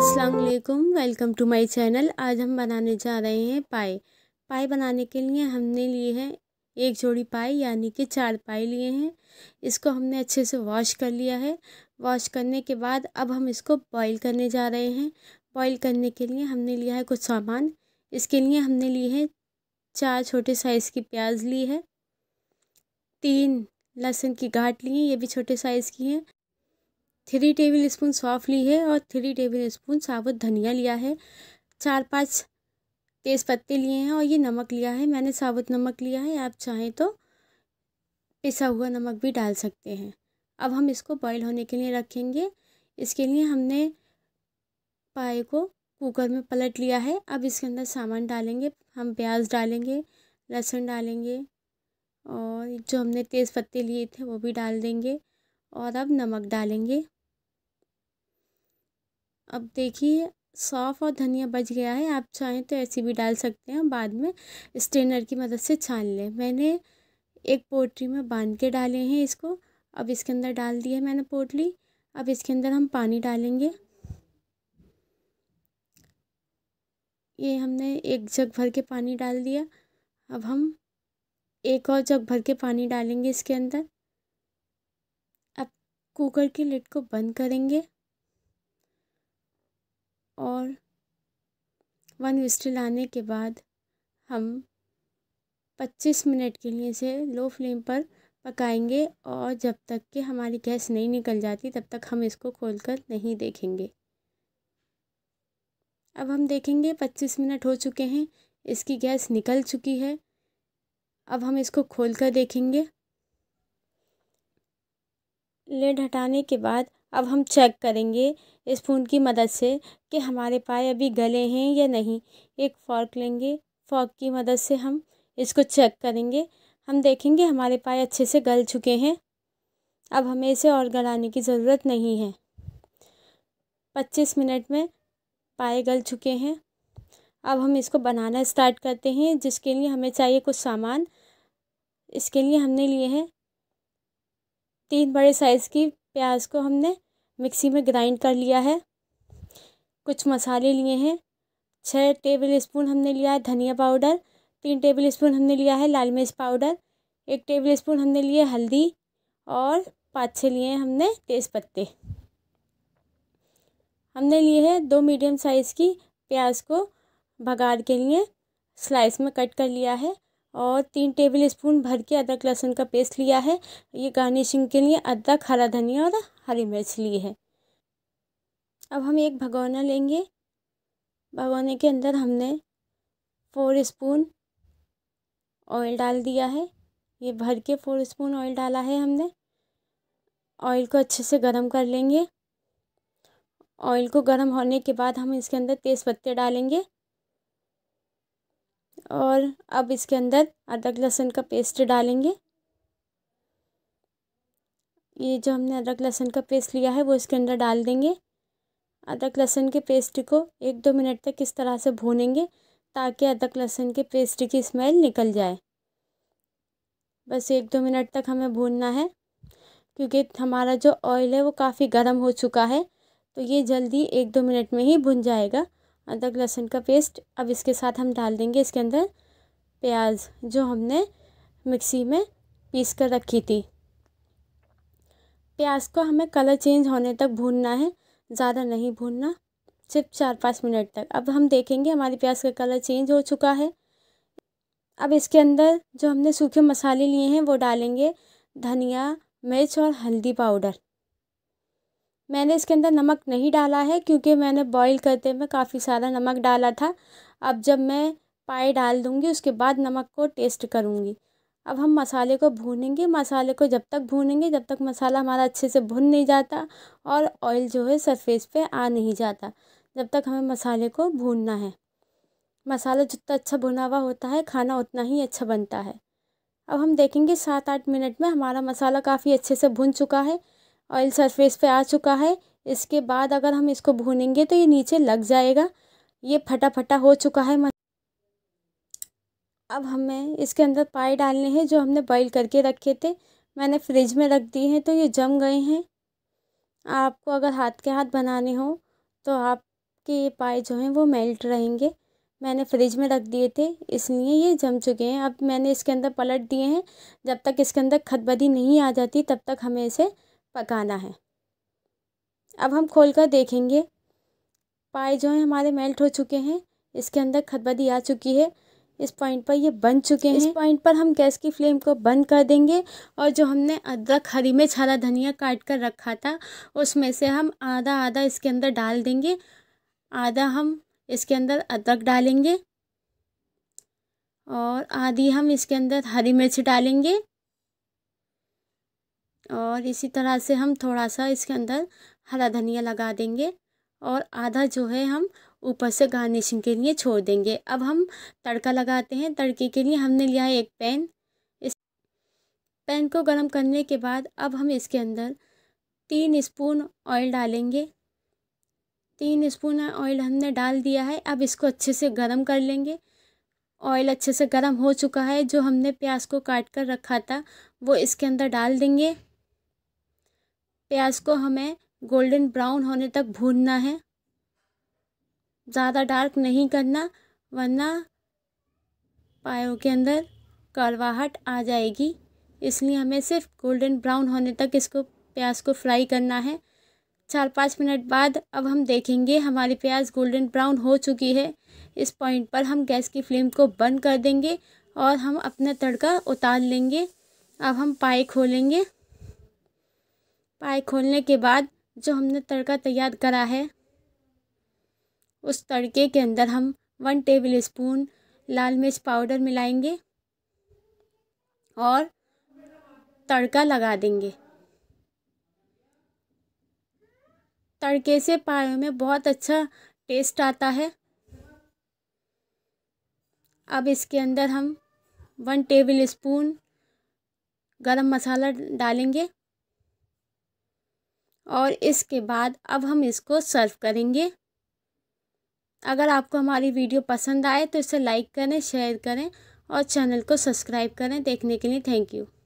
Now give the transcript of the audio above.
असलकुम welcome to my channel आज हम बनाने जा रहे हैं पाए पाए बनाने के लिए हमने लिए हैं एक जोड़ी पाए यानी कि चार पाए लिए हैं इसको हमने अच्छे से वॉश कर लिया है वॉश करने के बाद अब हम इसको बॉईल करने जा रहे हैं बॉईल करने के लिए हमने लिया है कुछ सामान इसके लिए हमने लिए हैं चार छोटे साइज़ की प्याज ली है तीन लहसुन की घाट ली है ये भी छोटे साइज़ की हैं थ्री टेबल स्पून सौंफ ली है और थ्री टेबल स्पून साबुत धनिया लिया है चार पाँच तेज़ पत्ते लिए हैं और ये नमक लिया है मैंने साबुत नमक लिया है आप चाहें तो पिसा हुआ नमक भी डाल सकते हैं अब हम इसको बॉईल होने के लिए रखेंगे इसके लिए हमने पाए को कुकर में पलट लिया है अब इसके अंदर सामान डालेंगे हम प्याज डालेंगे लहसुन डालेंगे और जो हमने तेज़ पत्ते लिए थे वो भी डाल देंगे और अब नमक डालेंगे अब देखिए सौफ़ और धनिया बच गया है आप चाहें तो ऐसे भी डाल सकते हैं बाद में स्ट्रेनर की मदद से छान लें मैंने एक पोटली में बांध के डाले हैं इसको अब इसके अंदर डाल दिया है मैंने पोटली अब इसके अंदर हम पानी डालेंगे ये हमने एक जग भर के पानी डाल दिया अब हम एक और जग भर के पानी डालेंगे इसके अंदर अब कुकर के लिड को बंद करेंगे और वन विस्टल आने के बाद हम 25 मिनट के लिए इसे लो फ्लेम पर पकाएंगे और जब तक कि हमारी गैस नहीं निकल जाती तब तक हम इसको खोलकर नहीं देखेंगे अब हम देखेंगे 25 मिनट हो चुके हैं इसकी गैस निकल चुकी है अब हम इसको खोल कर देखेंगे लेड हटाने के बाद अब हम चेक करेंगे इस फ़ोन की मदद से कि हमारे पाए अभी गले हैं या नहीं एक फ़ॉर्क लेंगे फ़ॉर्क की मदद से हम इसको चेक करेंगे हम देखेंगे हमारे पाए अच्छे से गल चुके हैं अब हमें इसे और गलाने की ज़रूरत नहीं है पच्चीस मिनट में पाए गल चुके हैं अब हम इसको बनाना स्टार्ट करते हैं जिसके लिए हमें चाहिए कुछ सामान इसके लिए हमने लिए हैं तीन बड़े साइज़ की प्याज को हमने मिक्सी में ग्राइंड कर लिया है कुछ मसाले लिए हैं छः टेबल स्पून हमने लिया है धनिया पाउडर तीन टेबल स्पून हमने लिया है लाल मिर्च पाउडर एक टेबल स्पून हमने लिए हल्दी और पाँच छः लिए हैं हमने तेज़ पत्ते हमने लिए हैं दो मीडियम साइज़ की प्याज को भगाड़ के लिए स्लाइस में कट कर लिया है और तीन टेबल स्पून भर के अदरक लहसुन का पेस्ट लिया है ये गार्निशिंग के लिए अदरक हरा धनिया और हरी मिर्च ली है अब हम एक भगोना लेंगे भगोने के अंदर हमने फोर स्पून ऑयल डाल दिया है ये भर के फोर स्पून ऑयल डाला है हमने ऑयल को अच्छे से गर्म कर लेंगे ऑयल को गर्म होने के बाद हम इसके अंदर तेज़ पत्ते डालेंगे और अब इसके अंदर अदरक लहसुन का पेस्ट डालेंगे ये जो हमने अदरक लहसुन का पेस्ट लिया है वो इसके अंदर डाल देंगे अदरक लहसुन के पेस्ट को एक दो मिनट तक इस तरह से भूनेंगे ताकि अदरक लहसुन के पेस्ट की स्मेल निकल जाए बस एक दो मिनट तक हमें भूनना है क्योंकि हमारा जो ऑयल है वो काफ़ी गर्म हो चुका है तो ये जल्दी एक दो मिनट में ही भुन जाएगा अदरक लहसुन का पेस्ट अब इसके साथ हम डाल देंगे इसके अंदर प्याज जो हमने मिक्सी में पीस कर रखी थी प्याज को हमें कलर चेंज होने तक भूनना है ज़्यादा नहीं भूनना सिर्फ चार पाँच मिनट तक अब हम देखेंगे हमारी प्याज का कलर चेंज हो चुका है अब इसके अंदर जो हमने सूखे मसाले लिए हैं वो डालेंगे धनिया मिर्च और हल्दी पाउडर मैंने इसके अंदर नमक नहीं डाला है क्योंकि मैंने बॉईल करते में काफ़ी सारा नमक डाला था अब जब मैं पाए डाल दूँगी उसके बाद नमक को टेस्ट करूँगी अब हम मसाले को भूनेंगे मसाले को जब तक भूनेंगे जब तक मसाला हमारा अच्छे से भुन नहीं जाता और ऑयल जो है सरफेस पर आ नहीं जाता जब तक हमें मसाले को भूनना है मसाला जितना अच्छा भुना हुआ होता है खाना उतना ही अच्छा बनता है अब हम देखेंगे सात आठ मिनट में हमारा मसाला काफ़ी अच्छे से भुन चुका है ऑयल सरफेस पे आ चुका है इसके बाद अगर हम इसको भूनेंगे तो ये नीचे लग जाएगा ये फटा फटा हो चुका है अब हमें इसके अंदर पाए डालने हैं जो हमने बॉईल करके रखे थे मैंने फ्रिज में रख दिए हैं तो ये जम गए हैं आपको अगर हाथ के हाथ बनाने हो तो आपके ये पाए जो हैं वो मेल्ट रहेंगे मैंने फ्रिज में रख दिए थे इसलिए ये जम चुके हैं अब मैंने इसके अंदर पलट दिए हैं जब तक इसके अंदर खतबदी नहीं आ जाती तब तक हमें इसे पकाना है अब हम खोल कर देखेंगे पाए जो हैं हमारे मेल्ट हो चुके हैं इसके अंदर खतबदी आ चुकी है इस पॉइंट पर ये बन चुके हैं इस पॉइंट पर हम गैस की फ्लेम को बंद कर देंगे और जो हमने अदरक हरी मिर्च हरा धनिया काट कर रखा था उसमें से हम आधा आधा इसके अंदर डाल देंगे आधा हम इसके अंदर अदरक डालेंगे और आधी हम इसके अंदर हरी मिर्च डालेंगे और इसी तरह से हम थोड़ा सा इसके अंदर हरा धनिया लगा देंगे और आधा जो है हम ऊपर से गार्निशिंग के लिए छोड़ देंगे अब हम तड़का लगाते हैं तड़के के लिए हमने लिया है एक पैन इस पैन को गर्म करने के बाद अब हम इसके अंदर तीन स्पून ऑयल डालेंगे तीन स्पून ऑयल हमने डाल दिया है अब इसको अच्छे से गर्म कर लेंगे ऑयल अच्छे से गर्म हो चुका है जो हमने प्याज को काट कर रखा था वो इसके अंदर डाल देंगे प्याज को हमें गोल्डन ब्राउन होने तक भूनना है ज़्यादा डार्क नहीं करना वरना पायों के अंदर कड़वाहट आ जाएगी इसलिए हमें सिर्फ गोल्डन ब्राउन होने तक इसको प्याज को फ्राई करना है चार पाँच मिनट बाद अब हम देखेंगे हमारी प्याज गोल्डन ब्राउन हो चुकी है इस पॉइंट पर हम गैस की फ्लेम को बंद कर देंगे और हम अपना तड़का उतार लेंगे अब हम पाए खोलेंगे पाई खोलने के बाद जो हमने तड़का तैयार करा है उस तड़के के अंदर हम वन टेबल स्पून लाल मिर्च पाउडर मिलाएंगे और तड़का लगा देंगे तड़के से पायों में बहुत अच्छा टेस्ट आता है अब इसके अंदर हम वन टेबल स्पून गरम मसाला डालेंगे और इसके बाद अब हम इसको सर्व करेंगे अगर आपको हमारी वीडियो पसंद आए तो इसे लाइक करें शेयर करें और चैनल को सब्सक्राइब करें देखने के लिए थैंक यू